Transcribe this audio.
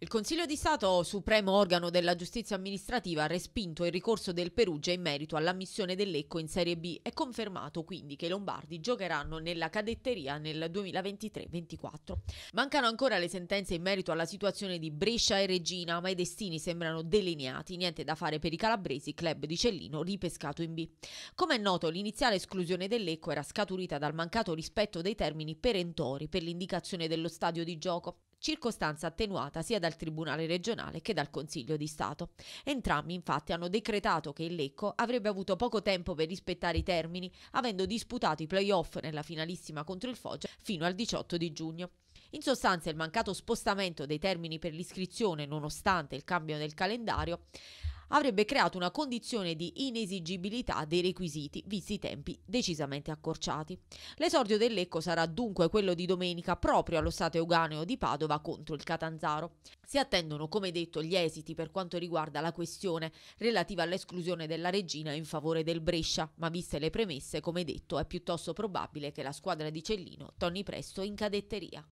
Il Consiglio di Stato, supremo organo della giustizia amministrativa, ha respinto il ricorso del Perugia in merito all'ammissione dell'Ecco in Serie B e confermato quindi che i Lombardi giocheranno nella cadetteria nel 2023-24. Mancano ancora le sentenze in merito alla situazione di Brescia e Regina, ma i destini sembrano delineati, niente da fare per i calabresi, club di Cellino ripescato in B. Come è noto, l'iniziale esclusione dell'Ecco era scaturita dal mancato rispetto dei termini perentori per l'indicazione dello stadio di gioco circostanza attenuata sia dal Tribunale regionale che dal Consiglio di Stato. Entrambi infatti hanno decretato che il Lecco avrebbe avuto poco tempo per rispettare i termini, avendo disputato i playoff nella finalissima contro il Foggia fino al 18 di giugno. In sostanza il mancato spostamento dei termini per l'iscrizione, nonostante il cambio del calendario, avrebbe creato una condizione di inesigibilità dei requisiti, visti i tempi decisamente accorciati. L'esordio dell'Ecco sarà dunque quello di domenica proprio allo Stato Euganeo di Padova contro il Catanzaro. Si attendono, come detto, gli esiti per quanto riguarda la questione relativa all'esclusione della regina in favore del Brescia, ma viste le premesse, come detto, è piuttosto probabile che la squadra di Cellino torni presto in cadetteria.